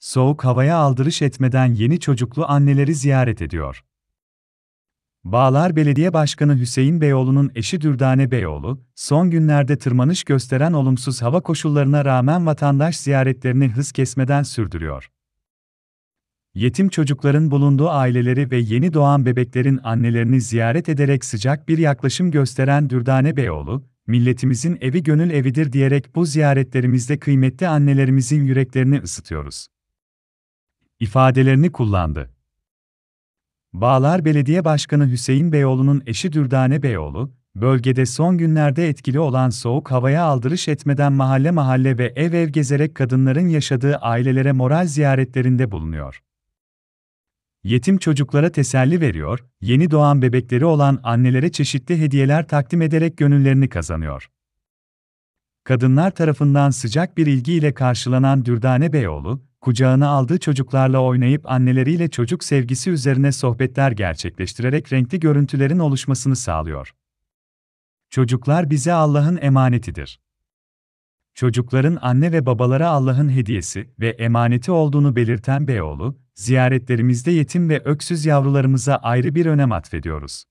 soğuk havaya aldırış etmeden yeni çocuklu anneleri ziyaret ediyor. Bağlar Belediye Başkanı Hüseyin Beyoğlu'nun eşi Dürdane Beyoğlu, son günlerde tırmanış gösteren olumsuz hava koşullarına rağmen vatandaş ziyaretlerini hız kesmeden sürdürüyor. Yetim çocukların bulunduğu aileleri ve yeni doğan bebeklerin annelerini ziyaret ederek sıcak bir yaklaşım gösteren Dürdane Beyoğlu, milletimizin evi gönül evidir diyerek bu ziyaretlerimizde kıymetli annelerimizin yüreklerini ısıtıyoruz ifadelerini kullandı. Bağlar Belediye Başkanı Hüseyin Beyoğlu'nun eşi Dürdane Beyoğlu, bölgede son günlerde etkili olan soğuk havaya aldırış etmeden mahalle mahalle ve ev ev gezerek kadınların yaşadığı ailelere moral ziyaretlerinde bulunuyor. Yetim çocuklara teselli veriyor, yeni doğan bebekleri olan annelere çeşitli hediyeler takdim ederek gönüllerini kazanıyor. Kadınlar tarafından sıcak bir ilgiyle karşılanan Dürdane Beyoğlu, kucağına aldığı çocuklarla oynayıp anneleriyle çocuk sevgisi üzerine sohbetler gerçekleştirerek renkli görüntülerin oluşmasını sağlıyor. Çocuklar bize Allah'ın emanetidir. Çocukların anne ve babalara Allah'ın hediyesi ve emaneti olduğunu belirten Beyoğlu, ziyaretlerimizde yetim ve öksüz yavrularımıza ayrı bir önem atfediyoruz.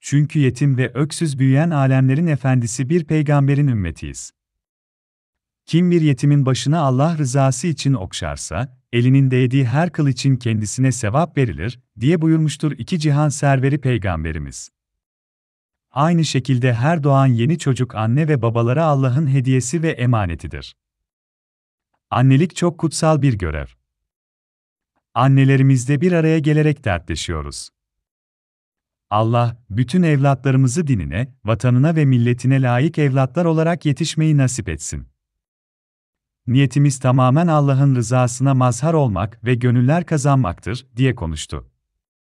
Çünkü yetim ve öksüz büyüyen alemlerin efendisi bir peygamberin ümmetiyiz. Kim bir yetimin başına Allah rızası için okşarsa, elinin değdiği her kıl için kendisine sevap verilir, diye buyurmuştur iki cihan serveri Peygamberimiz. Aynı şekilde her doğan yeni çocuk anne ve babalara Allah'ın hediyesi ve emanetidir. Annelik çok kutsal bir görev. Annelerimizle bir araya gelerek dertleşiyoruz. Allah, bütün evlatlarımızı dinine, vatanına ve milletine layık evlatlar olarak yetişmeyi nasip etsin. Niyetimiz tamamen Allah'ın rızasına mazhar olmak ve gönüller kazanmaktır, diye konuştu.